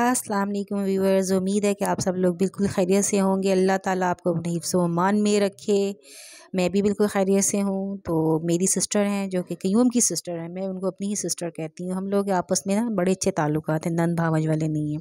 अस्सलाम वालेकुम व्यूअर्स उम्मीद है कि आप सब लोग बिल्कुल खैरियत से होंगे अल्लाह ताला आपको अपने हिफ्स मान में रखे मैं भी बिल्कुल खैरियत से हूँ तो मेरी सिस्टर हैं जो कि क्यूम की सिस्टर हैं मैं उनको अपनी ही सिस्टर कहती हूँ हम लोग आपस में ना बड़े अच्छे ताल्लुक हैं नंद भावज वाले नहीं हैं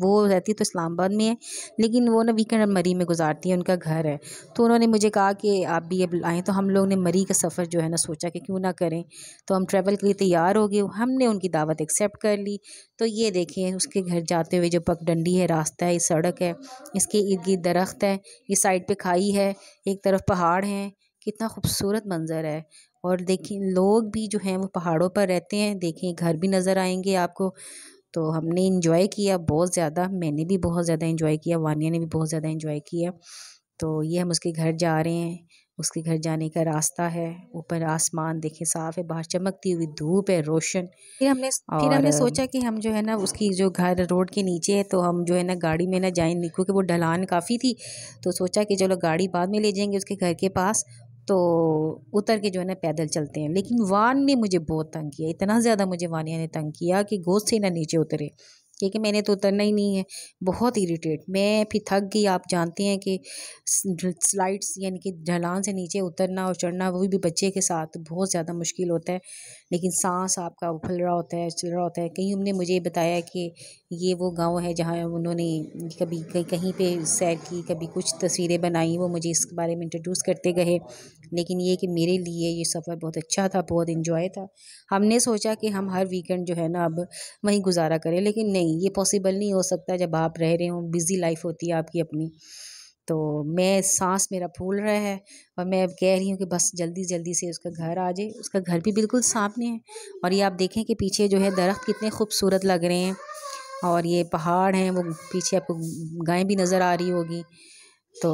वो रहती है तो इस्लामाबाद में है लेकिन वो ना वीकेंड मरी में गुजारती है उनका घर है तो उन्होंने मुझे कहा कि आप भी अब आएँ तो हम लोग ने मरी का सफ़र जो है ना सोचा कि क्यों ना करें तो हम ट्रैवल के लिए तैयार हो गए हमने उनकी दावत एक्सेप्ट कर ली तो ये देखें उसके घर जाते हुए जो पगडंडी है रास्ता है सड़क है इसके इर्द गिर्द दरख्त है इस साइड पर खाई है एक तरफ पहाड़ हैं कितना खूबसूरत मंज़र है और देखें लोग भी जो हैं वो पहाड़ों पर रहते हैं देखें घर भी नज़र आएंगे आपको तो हमने इन्जॉय किया बहुत ज़्यादा मैंने भी बहुत ज़्यादा इन्जॉय किया वानिया ने भी बहुत ज़्यादा इन्जॉय किया तो ये हम उसके घर जा रहे हैं उसके घर जाने का रास्ता है ऊपर आसमान देखे साफ है बाहर चमकती हुई धूप है रोशन फिर हमने फिर हमने सोचा कि हम जो है ना उसकी जो घर रोड के नीचे है तो हम जो है ना गाड़ी में ना जाएं क्योंकि वो ढलान काफ़ी थी तो सोचा कि चलो गाड़ी बाद में ले जाएंगे उसके घर के पास तो उतर के जो है ना पैदल चलते हैं लेकिन वान ने मुझे बहुत तंग किया इतना ज़्यादा मुझे वानिया ने तंग किया कि गोश से ना नीचे उतरे क्योंकि मैंने तो उतरना ही नहीं है बहुत इरीटेट मैं फिर थक गई आप जानते हैं कि स्लाइड्स यानी कि ढलान से नीचे उतरना और चढ़ना वो भी बच्चे के साथ बहुत ज़्यादा मुश्किल होता है लेकिन सांस आपका उफल रहा होता है चल रहा होता है कहीं हमने मुझे बताया कि ये वो गांव है जहाँ उन्होंने कभी कहीं पे सैर की कभी कुछ तस्वीरें बनाई वो मुझे इसके बारे में इंट्रोड्यूस करते गए लेकिन ये कि मेरे लिए ये सफ़र बहुत अच्छा था बहुत इन्जॉय था हमने सोचा कि हम हर वीकेंड जो है ना अब वहीं गुजारा करें लेकिन नहीं ये पॉसिबल नहीं हो सकता जब आप रह रहे हों बिज़ी लाइफ होती है आपकी अपनी तो मैं सांस मेरा फूल रहा है और मैं अब कह रही हूँ कि बस जल्दी जल्दी से उसका घर आ जाए उसका घर भी बिल्कुल सामने है और ये आप देखें कि पीछे जो है दरख्त कितने खूबसूरत लग रहे हैं और ये पहाड़ हैं वो पीछे आपको गायें भी नज़र आ रही होगी तो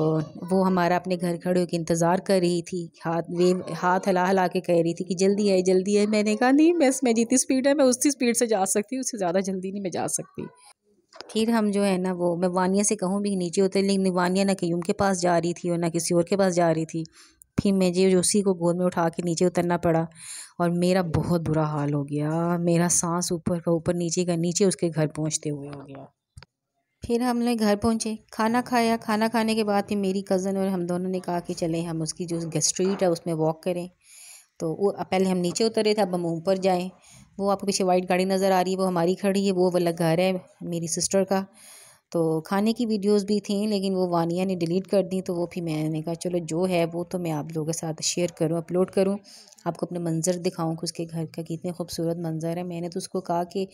वो हमारा अपने घर खड़े होकर इंतज़ार कर रही थी हाथ वे हाथ हिला हिला के कह रही थी कि जल्दी है जल्दी है मैंने कहा नहीं बस मैं जितनी स्पीड है मैं उसी स्पीड से जा सकती हूँ उससे ज़्यादा जल्दी नहीं मैं जा सकती फिर हम जो है ना वो मैं वानिया से कहूँ भी नीचे उतर लेकिन वानिया ना कहीं के पास जा रही थी और ना किसी और के पास जा रही थी फिर मुझे उसी को गोद में उठा के नीचे उतरना पड़ा और मेरा बहुत बुरा हाल हो गया मेरा सांस ऊपर का ऊपर नीचे का नीचे उसके घर पहुंचते हुए हो गया फिर हम लोग घर पहुंचे खाना खाया खाना खाने के बाद फिर मेरी कज़न और हम दोनों ने कहा कि चले हम उसकी जो स्ट्रीट है उसमें वॉक करें तो वो पहले हम नीचे उतरे थे अब हम ऊपर जाएँ वो आपको पीछे वाइट गाड़ी नज़र आ रही है वो हमारी खड़ी है वो वाला घर है मेरी सिस्टर का तो खाने की वीडियोस भी थी लेकिन वो वानिया ने डिलीट कर दी तो वो फिर मैंने कहा चलो जो है वो तो मैं आप लोगों के साथ शेयर करूँ अपलोड करूँ आपको अपने मंज़र दिखाऊँ कि उसके घर का कितने खूबसूरत मंज़र है मैंने तो उसको कहा कि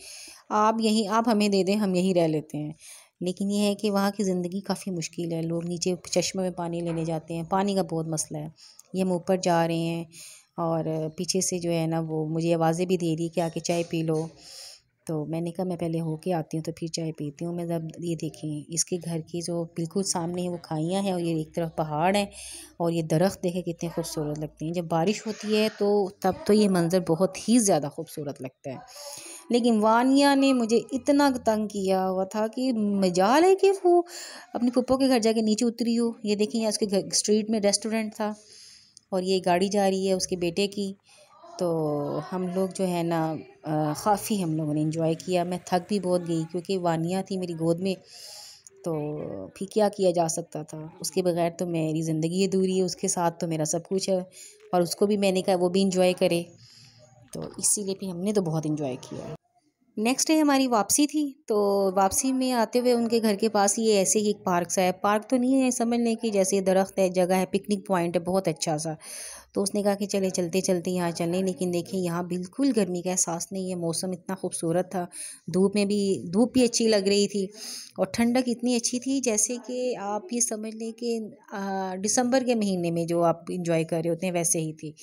आप यहीं आप हमें दे दें हम यहीं रह लेते हैं लेकिन यह है कि वहाँ की ज़िंदगी काफ़ी मुश्किल है लोग नीचे चश्मे में पानी लेने जाते हैं पानी का बहुत मसला है ये हम ऊपर जा रहे हैं और पीछे से जो है ना वो मुझे आवाज़ें भी दे रही कि आके चाय पी लो तो मैंने कहा मैं पहले होके आती हूँ तो फिर चाय पीती हूँ मैं जब ये देखें इसके घर की जो बिल्कुल सामने है वो खाइयाँ हैं और ये एक तरफ पहाड़ है और ये दरख्त देखे कितने खूबसूरत लगते हैं जब बारिश होती है तो तब तो ये मंज़र बहुत ही ज़्यादा खूबसूरत लगता है लेकिन वानिया ने मुझे इतना तंग किया हुआ था कि मजाल है कि वो अपने पप्पो के घर जाके नीचे उतरी हो ये देखें यहाँ उसके घर स्ट्रीट में रेस्टोरेंट था और ये गाड़ी जा रही है उसके बेटे की तो हम लोग जो है ना काफ़ी हम लोगों ने इंजॉय किया मैं थक भी बहुत गई क्योंकि वानिया थी मेरी गोद में तो फिर क्या किया जा सकता था उसके बगैर तो मेरी ज़िंदगी अधूरी है उसके साथ तो मेरा सब कुछ है और उसको भी मैंने कहा वो भी इंजॉय करे तो इसीलिए भी हमने तो बहुत इन्जॉय किया नेक्स्ट डे हमारी वापसी थी तो वापसी में आते हुए उनके घर के पास ये ऐसे ही एक पार्क सा है पार्क तो नहीं है समझ लें कि जैसे दरख्त है जगह है पिकनिक पॉइंट है बहुत अच्छा सा तो उसने कहा कि चले चलते चलते यहाँ चलें लेकिन देखें यहाँ बिल्कुल गर्मी का एहसास नहीं है मौसम इतना खूबसूरत था धूप में भी धूप भी अच्छी लग रही थी और ठंडक इतनी अच्छी थी जैसे कि आप ये समझ लें कि दिसंबर के महीने में जो आप इंजॉय कर रहे होते हैं वैसे ही थी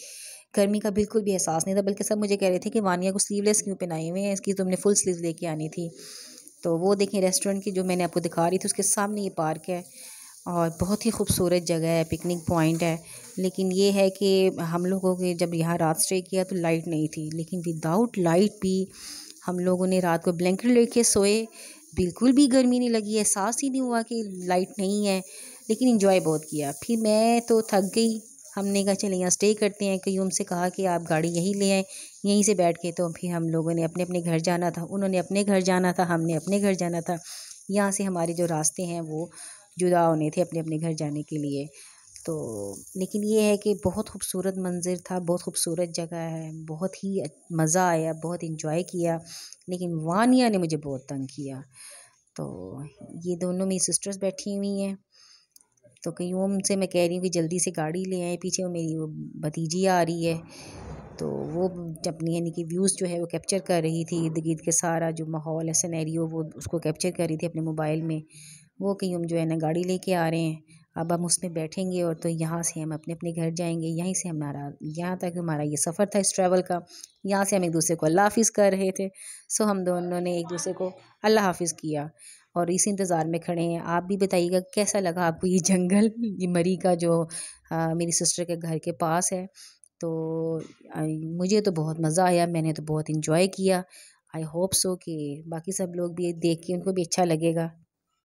गर्मी का बिल्कुल भी एहसास नहीं था बल्कि सब मुझे कह रहे थे कि वानिया को स्लीवलेस क्यों पहनाए हुए हैं इसकी तुमने फुल स्लीव लेके आनी थी तो वो देखें रेस्टोरेंट की जो मैंने आपको दिखा रही थी उसके सामने ये पार्क है और बहुत ही खूबसूरत जगह है पिकनिक पॉइंट है लेकिन ये है कि हम लोगों के जब यहाँ रात स्टे किया तो लाइट नहीं थी लेकिन विदाउट लाइट भी हम लोगों ने रात को ब्लैंकेट लेके सोए बिल्कुल भी गर्मी नहीं लगी एहसास ही नहीं हुआ कि लाइट नहीं है लेकिन इंजॉय बहुत किया फिर मैं तो थक गई हमने कहा चले यहाँ स्टे करते हैं कई उनसे कहा कि आप गाड़ी यहीं ले आएँ यहीं से बैठ के तो फिर हम लोगों ने अपने अपने घर जाना था उन्होंने अपने घर जाना था हमने अपने घर जाना था यहाँ से हमारे जो रास्ते हैं वो जुदा होने थे अपने अपने घर जाने के लिए तो लेकिन ये है कि बहुत खूबसूरत मंज़र था बहुत खूबसूरत जगह है बहुत ही मज़ा आया बहुत इंजॉय किया लेकिन वानिया ने मुझे बहुत तंग किया तो ये दोनों मेरी सिस्टर्स बैठी हुई हैं तो कहीं उनसे मैं कह रही हूँ कि जल्दी से गाड़ी ले आए पीछे वो मेरी वो भतीजी आ रही है तो वो अपनी यानी कि व्यूज़ जो है वो कैप्चर कर रही थी इर्द गिर्द के सारा जो माहौल है सनेरियो वो उसको कैप्चर कर रही थी अपने मोबाइल में वो कहीं हम जो है ना गाड़ी लेके आ रहे हैं अब हम उसमें बैठेंगे और तो यहाँ से हम अपने अपने घर जाएंगे यहीं से हमारा यहाँ तक हमारा ये सफ़र था इस ट्रैवल का यहाँ से हम एक दूसरे को अल्लाह हाफिज़ कर रहे थे सो हम दोनों ने एक दूसरे को अल्लाह हाफिज़ किया और इसी इंतज़ार में खड़े हैं आप भी बताइएगा कैसा लगा आपको ये जंगल ये मरी का जो आ, मेरी सिस्टर के घर के पास है तो आ, मुझे तो बहुत मज़ा आया मैंने तो बहुत इन्जॉय किया आई होप सो कि बाकी सब लोग भी देख के उनको भी अच्छा लगेगा